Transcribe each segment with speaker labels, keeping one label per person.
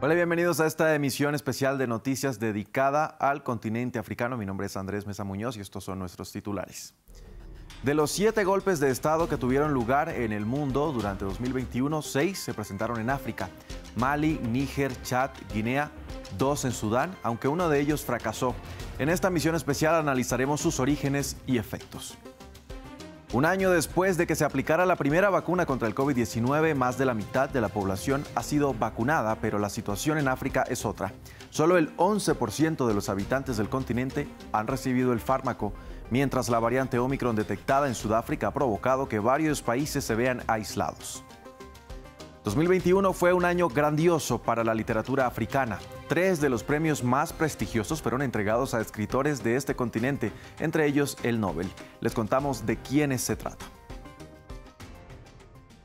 Speaker 1: Hola, bienvenidos a esta emisión especial de noticias dedicada al continente africano. Mi nombre es Andrés Mesa Muñoz y estos son nuestros titulares. De los siete golpes de Estado que tuvieron lugar en el mundo durante 2021, seis se presentaron en África. Mali, Níger, Chad, Guinea, dos en Sudán, aunque uno de ellos fracasó. En esta emisión especial analizaremos sus orígenes y efectos. Un año después de que se aplicara la primera vacuna contra el COVID-19, más de la mitad de la población ha sido vacunada, pero la situación en África es otra. Solo el 11% de los habitantes del continente han recibido el fármaco, mientras la variante Omicron detectada en Sudáfrica ha provocado que varios países se vean aislados. 2021 fue un año grandioso para la literatura africana. Tres de los premios más prestigiosos fueron entregados a escritores de este continente, entre ellos el Nobel. Les contamos de quiénes se trata.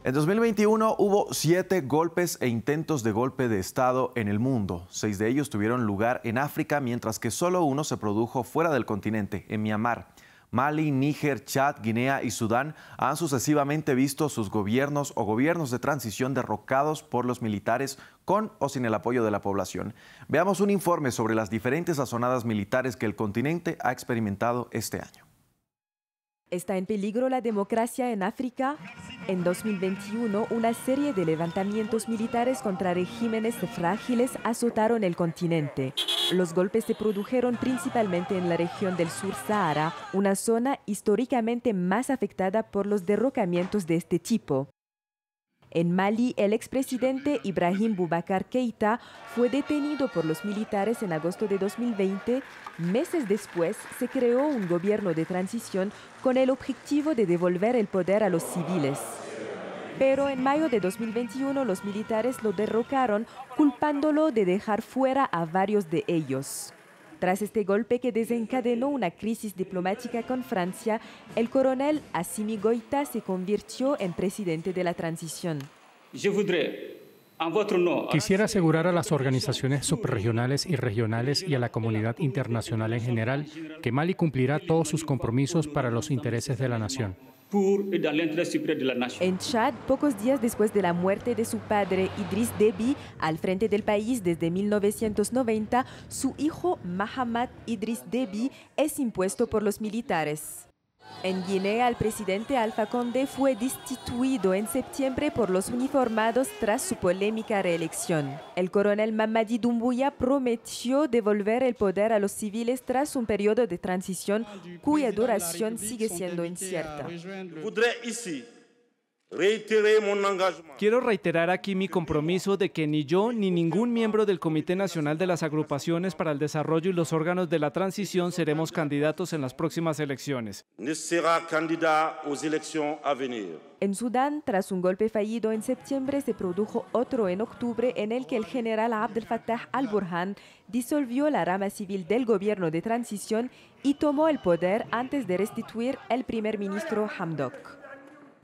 Speaker 1: En 2021 hubo siete golpes e intentos de golpe de Estado en el mundo. Seis de ellos tuvieron lugar en África, mientras que solo uno se produjo fuera del continente, en Myanmar. Mali, Níger, Chad, Guinea y Sudán han sucesivamente visto sus gobiernos o gobiernos de transición derrocados por los militares con o sin el apoyo de la población. Veamos un informe sobre las diferentes azonadas militares que el continente ha experimentado este año.
Speaker 2: ¿Está en peligro la democracia en África? En 2021, una serie de levantamientos militares contra regímenes frágiles azotaron el continente. Los golpes se produjeron principalmente en la región del sur Sahara, una zona históricamente más afectada por los derrocamientos de este tipo. En Mali, el expresidente Ibrahim Boubacar Keita fue detenido por los militares en agosto de 2020. Meses después, se creó un gobierno de transición con el objetivo de devolver el poder a los civiles. Pero en mayo de 2021 los militares lo derrocaron culpándolo de dejar fuera a varios de ellos. Tras este golpe que desencadenó una crisis diplomática con Francia, el coronel Asimi Goita se convirtió en presidente de la transición.
Speaker 1: Quisiera asegurar a las organizaciones subregionales y regionales y a la comunidad internacional en general que Mali cumplirá todos sus compromisos para los
Speaker 3: intereses de la nación.
Speaker 2: En Chad, pocos días después de la muerte de su padre, Idriss Deby, al frente del país desde 1990, su hijo Mahamat Idriss Deby es impuesto por los militares. En Guinea, el presidente Alfa Conde fue destituido en septiembre por los uniformados tras su polémica reelección. El coronel Mamadi Dumbuya prometió devolver el poder a los civiles tras un periodo de transición cuya duración sigue siendo incierta.
Speaker 3: Quiero
Speaker 4: reiterar aquí mi compromiso de que ni yo ni ningún miembro del Comité Nacional de las Agrupaciones para el Desarrollo y los órganos de la transición seremos candidatos en las próximas elecciones.
Speaker 2: En Sudán, tras un golpe fallido en septiembre, se produjo otro en octubre en el que el general Abdel Fattah al-Burhan disolvió la rama civil del gobierno de transición y tomó el poder antes de restituir el primer ministro Hamdok.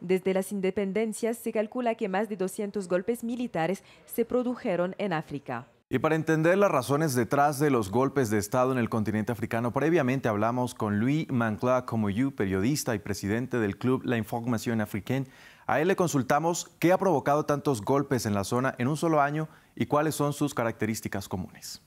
Speaker 2: Desde las independencias se calcula que más de 200 golpes militares se produjeron en África.
Speaker 1: Y para entender las razones detrás de los golpes de Estado en el continente africano, previamente hablamos con Louis Mancla Comoyou, periodista y presidente del club La Información Africaine. A él le consultamos qué ha provocado tantos golpes en la zona en un solo año y cuáles son sus características comunes.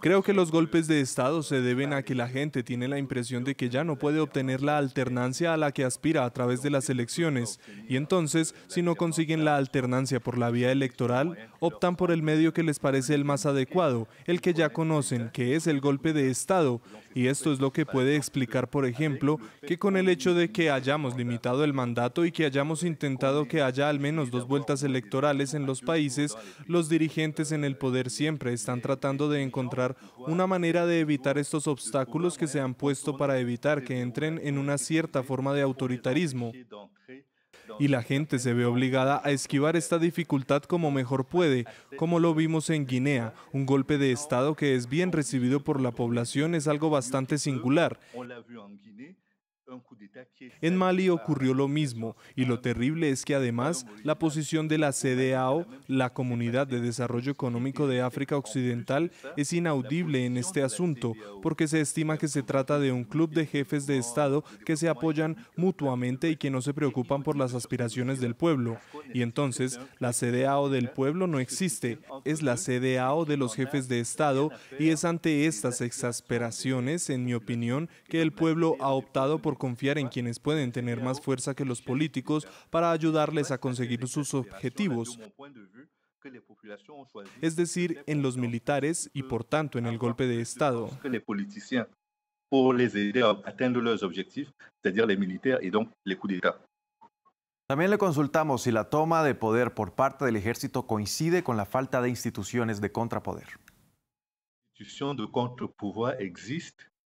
Speaker 4: Creo que los golpes de Estado se deben a que la gente tiene la impresión de que ya no puede obtener la alternancia a la que aspira a través de las elecciones. Y entonces, si no consiguen la alternancia por la vía electoral, optan por el medio que les parece el más adecuado, el que ya conocen, que es el golpe de Estado. Y esto es lo que puede explicar, por ejemplo, que con el hecho de que hayamos limitado el mandato y que hayamos intentado que haya al menos dos vueltas electorales en en los países, los dirigentes en el poder siempre están tratando de encontrar una manera de evitar estos obstáculos que se han puesto para evitar que entren en una cierta forma de autoritarismo. Y la gente se ve obligada a esquivar esta dificultad como mejor puede, como lo vimos en Guinea. Un golpe de Estado que es bien recibido por la población es algo bastante singular. En Mali ocurrió lo mismo y lo terrible es que además la posición de la CDAO, la Comunidad de Desarrollo Económico de África Occidental, es inaudible en este asunto porque se estima que se trata de un club de jefes de Estado que se apoyan mutuamente y que no se preocupan por las aspiraciones del pueblo. Este y entonces la CDAO del pueblo no este existe, es la CDAO de los jefes de Estado y es ante estas exasperaciones, en mi opinión, que el pueblo ha optado por confiar en quienes pueden tener más fuerza que los políticos para ayudarles a conseguir sus objetivos, es decir, en los militares y por tanto en el golpe de Estado. También le consultamos si la
Speaker 1: toma de poder por parte del ejército coincide con la falta de instituciones de contrapoder.
Speaker 4: de contrapoder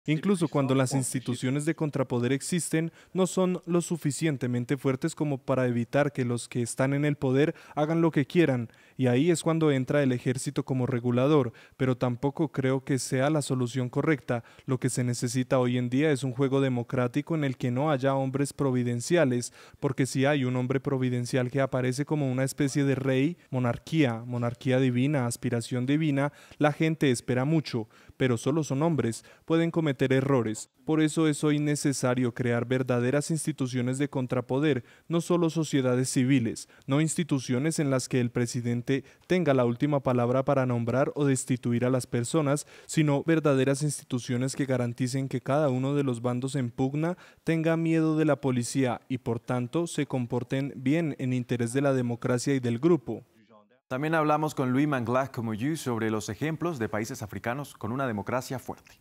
Speaker 4: Incluso cuando las oh, instituciones de contrapoder existen, no son lo suficientemente fuertes como para evitar que los que están en el poder hagan lo que quieran, y ahí es cuando entra el ejército como regulador, pero tampoco creo que sea la solución correcta. Lo que se necesita hoy en día es un juego democrático en el que no haya hombres providenciales, porque si hay un hombre providencial que aparece como una especie de rey, monarquía, monarquía divina, aspiración divina, la gente espera mucho, pero solo son hombres, pueden cometer errores. Por eso es hoy necesario crear verdaderas instituciones de contrapoder, no solo sociedades civiles, no instituciones en las que el presidente tenga la última palabra para nombrar o destituir a las personas, sino verdaderas instituciones que garanticen que cada uno de los bandos en pugna tenga miedo de la policía y por tanto se comporten bien en interés de la democracia y del grupo. También hablamos con Luis
Speaker 1: como you sobre los ejemplos de
Speaker 4: países africanos con una democracia fuerte.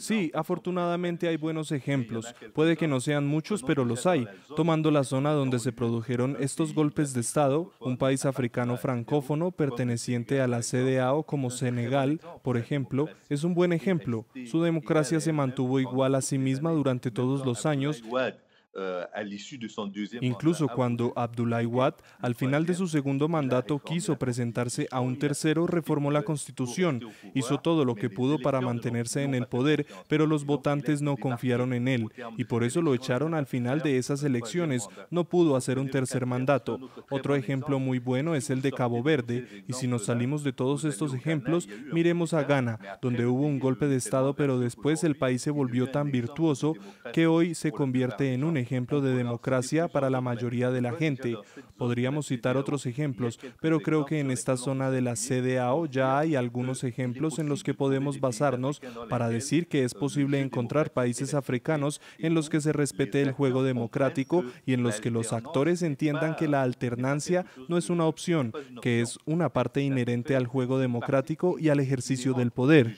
Speaker 4: Sí, afortunadamente hay buenos ejemplos. Puede que no sean muchos, pero los hay. Tomando la zona donde se produjeron estos golpes de Estado, un país africano francófono perteneciente a la CDAO como Senegal, por ejemplo, es un buen ejemplo. Su democracia se mantuvo igual a sí misma durante todos los años Euh, Incluso cuando Abdullah Watt, al final de su segundo mandato, quiso presentarse a un tercero, reformó la constitución, hizo todo lo que pudo para mantenerse en el poder, pero los votantes no confiaron en él y por eso lo echaron al final de esas elecciones. No pudo hacer un tercer mandato. Otro ejemplo muy bueno es el de Cabo Verde, y si nos salimos de todos estos ejemplos, miremos a Ghana, donde hubo un golpe de Estado, pero después el país se volvió tan virtuoso que hoy se convierte en un ejemplo ejemplo de democracia para la mayoría de la gente. Podríamos citar otros ejemplos, pero creo que en esta zona de la CDAO ya hay algunos ejemplos en los que podemos basarnos para decir que es posible encontrar países africanos en los que se respete el juego democrático y en los que los actores entiendan que la alternancia no es una opción, que es una parte inherente al juego democrático y al ejercicio del poder.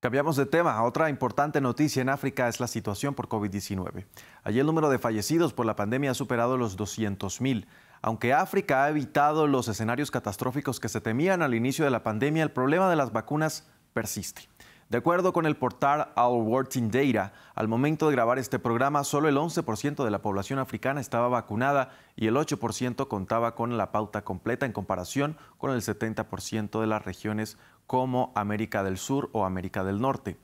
Speaker 1: Cambiamos de tema. Otra importante noticia en África es la situación por COVID-19. Allí el número de fallecidos por la pandemia ha superado los 200.000. Aunque África ha evitado los escenarios catastróficos que se temían al inicio de la pandemia, el problema de las vacunas persiste. De acuerdo con el portal Our World in Data, al momento de grabar este programa, solo el 11% de la población africana estaba vacunada y el 8% contaba con la pauta completa en comparación con el 70% de las regiones como América del Sur o América del Norte.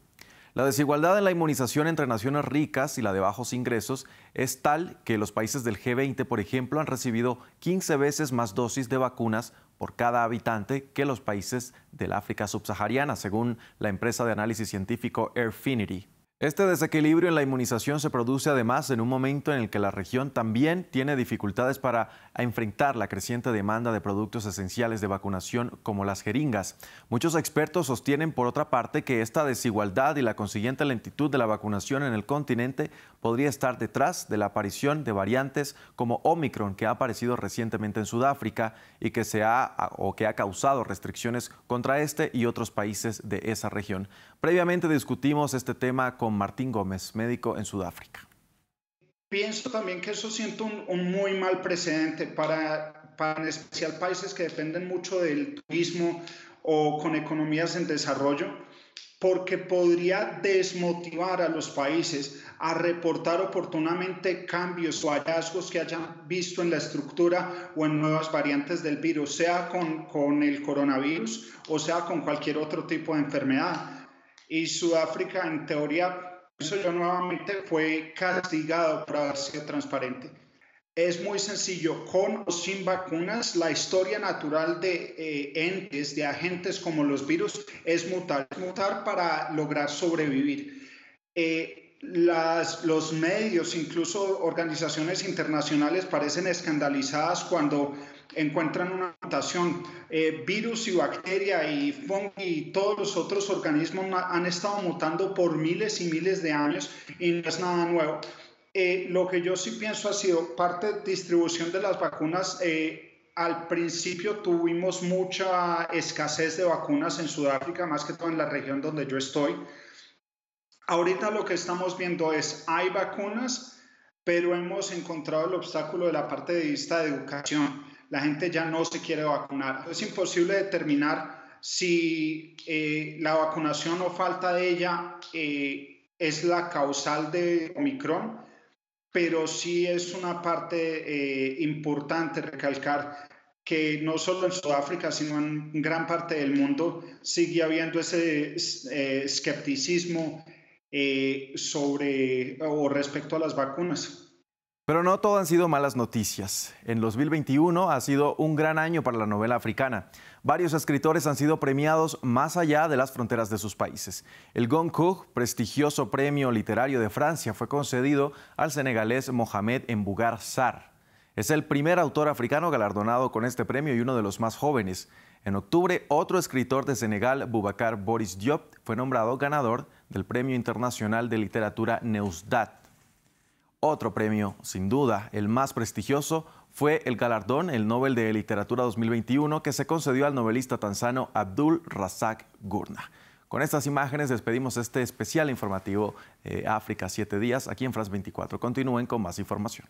Speaker 1: La desigualdad en la inmunización entre naciones ricas y la de bajos ingresos es tal que los países del G20, por ejemplo, han recibido 15 veces más dosis de vacunas por cada habitante que los países del África subsahariana, según la empresa de análisis científico Airfinity. Este desequilibrio en la inmunización se produce además en un momento en el que la región también tiene dificultades para enfrentar la creciente demanda de productos esenciales de vacunación como las jeringas. Muchos expertos sostienen, por otra parte, que esta desigualdad y la consiguiente lentitud de la vacunación en el continente podría estar detrás de la aparición de variantes como Omicron que ha aparecido recientemente en Sudáfrica y que se ha o que ha causado restricciones contra este y otros países de esa región. Previamente discutimos este tema con Martín Gómez, médico en Sudáfrica.
Speaker 3: Pienso también que eso siento un, muy mal precedente para, para en especial países que dependen mucho del turismo o con economías en desarrollo, porque podría desmotivar a los países a reportar oportunamente cambios o hallazgos que hayan visto en la estructura o en nuevas variantes del virus, sea con, con el coronavirus o sea con cualquier otro tipo de enfermedad y Sudáfrica en teoría, eso yo nuevamente, fue castigado para ser transparente. Es muy sencillo, con o sin vacunas, la historia natural de eh, entes, de agentes como los virus, es mutar, mutar para lograr sobrevivir. Eh, las, los medios, incluso organizaciones internacionales, parecen escandalizadas cuando encuentran una mutación. Eh, virus y bacteria y fungi y todos los otros organismos han estado mutando por miles y miles de años y no es nada nuevo. Eh, lo que yo sí pienso ha sido parte de distribución de las vacunas. Eh, al principio tuvimos mucha escasez de vacunas en Sudáfrica, más que todo en la región donde yo estoy. Ahorita lo que estamos viendo es, hay vacunas, pero hemos encontrado el obstáculo de la parte de vista de educación la gente ya no se quiere vacunar. Es imposible determinar si eh, la vacunación o falta de ella eh, es la causal de Omicron, pero sí es una parte eh, importante recalcar que no solo en Sudáfrica, sino en gran parte del mundo sigue habiendo ese escepticismo sobre o respecto a las vacunas.
Speaker 1: Pero no todo han sido malas noticias. En 2021 ha sido un gran año para la novela africana. Varios escritores han sido premiados más allá de las fronteras de sus países. El Goncourt, prestigioso premio literario de Francia, fue concedido al senegalés Mohamed Mbugar Sar. Es el primer autor africano galardonado con este premio y uno de los más jóvenes. En octubre, otro escritor de Senegal, Boubacar Boris Diop, fue nombrado ganador del Premio Internacional de Literatura Neusdat. Otro premio, sin duda, el más prestigioso, fue el galardón, el Nobel de Literatura 2021, que se concedió al novelista tanzano Abdul Razak Gurna. Con estas imágenes despedimos este especial informativo eh, África 7 días aquí en Fras 24. Continúen con más información.